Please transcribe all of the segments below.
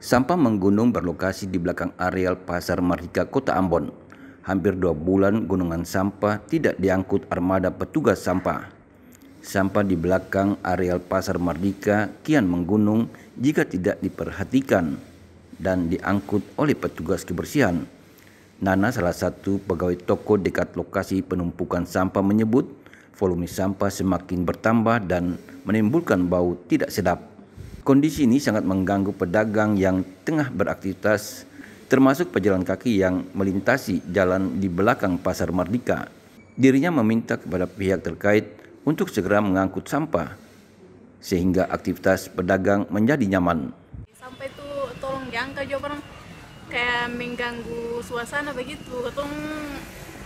Sampah menggunung berlokasi di belakang areal Pasar Merdeka Kota Ambon. Hampir dua bulan gunungan sampah tidak diangkut armada petugas sampah. Sampah di belakang areal Pasar Merdeka kian menggunung jika tidak diperhatikan dan diangkut oleh petugas kebersihan. Nana salah satu pegawai toko dekat lokasi penumpukan sampah menyebut volume sampah semakin bertambah dan menimbulkan bau tidak sedap. Kondisi ini sangat mengganggu pedagang yang tengah beraktivitas termasuk pejalan kaki yang melintasi jalan di belakang Pasar Merdeka. Dirinya meminta kepada pihak terkait untuk segera mengangkut sampah sehingga aktivitas pedagang menjadi nyaman. Sampai itu tolong diangkat juga orang kayak mengganggu suasana begitu. Tolong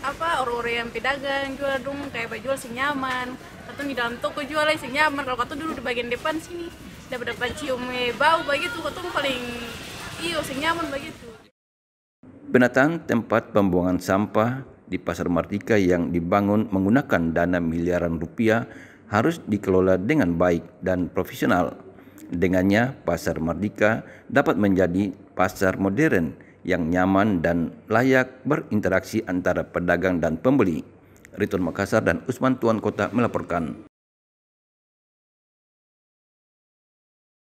apa orang-orang yang pedagang jual dong kayak baju sih nyaman. Atau di dalam toko jual sih nyaman. Kalau kata dulu di bagian depan sini dapat dapat cium bau begitu tuh paling iyo sing begitu Binatang tempat pembuangan sampah di Pasar Martika yang dibangun menggunakan dana miliaran rupiah harus dikelola dengan baik dan profesional. Dengannya, Pasar Martika dapat menjadi pasar modern yang nyaman dan layak berinteraksi antara pedagang dan pembeli. Riton Makassar dan Usman Tuan Kota melaporkan.